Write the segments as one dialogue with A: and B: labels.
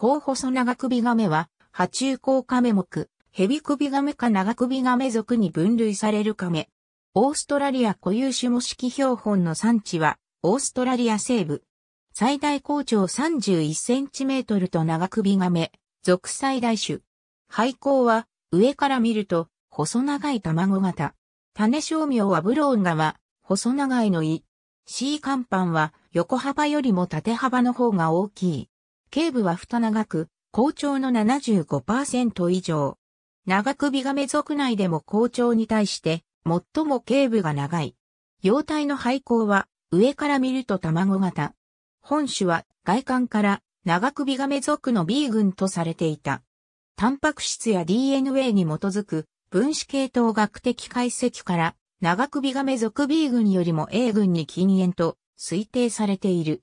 A: 高細長首ガメは、波中孔カメ目、ヘビ首ガメか長首ガメ属に分類されるカメ。オーストラリア固有種模式標本の産地は、オーストラリア西部。最大高長31センチメートルと長首ガメ、属最大種。廃校は、上から見ると、細長い卵型。種商名はブローンガは、細長いの胃。C 甲板は横幅よりも縦幅の方が大きい。頸部は太長く、好調の75%以上。長首亀目族内でも好調に対して、最も頸部が長い。幼体の背後は、上から見ると卵型。本種は、外観から、長首亀目族の B 群とされていた。タンパク質や DNA に基づく、分子系統学的解析から、長首亀目族 B 群よりも A 群に禁煙と推定されている。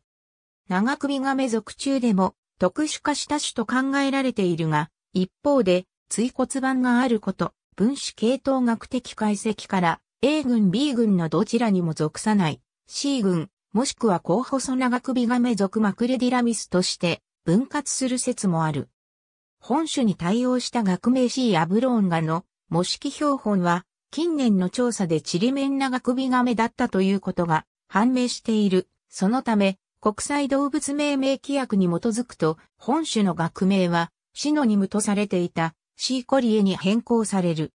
A: 長首ガメ属中でも特殊化した種と考えられているが、一方で、椎骨板があること、分子系統学的解析から A 群 B 群のどちらにも属さない C 群、もしくは高細長首ガメ属マクレディラミスとして分割する説もある。本種に対応した学名 C アブローンガの模式標本は近年の調査でちりめん長首ガメだったということが判明している。そのため、国際動物命名規約に基づくと、本種の学名は、シノニムとされていた、シーコリエに変更される。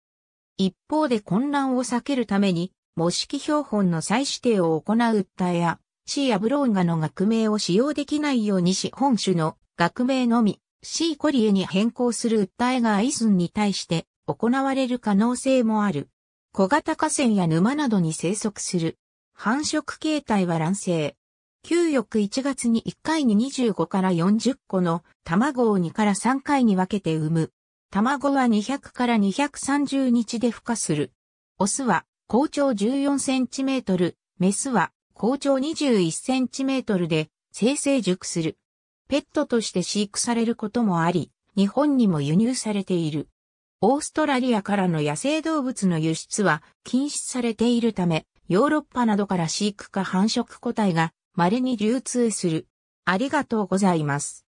A: 一方で混乱を避けるために、模式標本の再指定を行う訴えや、シーアブローンガの学名を使用できないようにし本種の学名のみ、シーコリエに変更する訴えがアイスンに対して行われる可能性もある。小型河川や沼などに生息する。繁殖形態は卵生。旧翌1月に1回に25から40個の卵を2から3回に分けて産む。卵は200から230日で孵化する。オスは高長14センチメートル、メスは高長21センチメートルで生成熟する。ペットとして飼育されることもあり、日本にも輸入されている。オーストラリアからの野生動物の輸出は禁止されているため、ヨーロッパなどから飼育か繁殖個体が稀に流通する。ありがとうございます。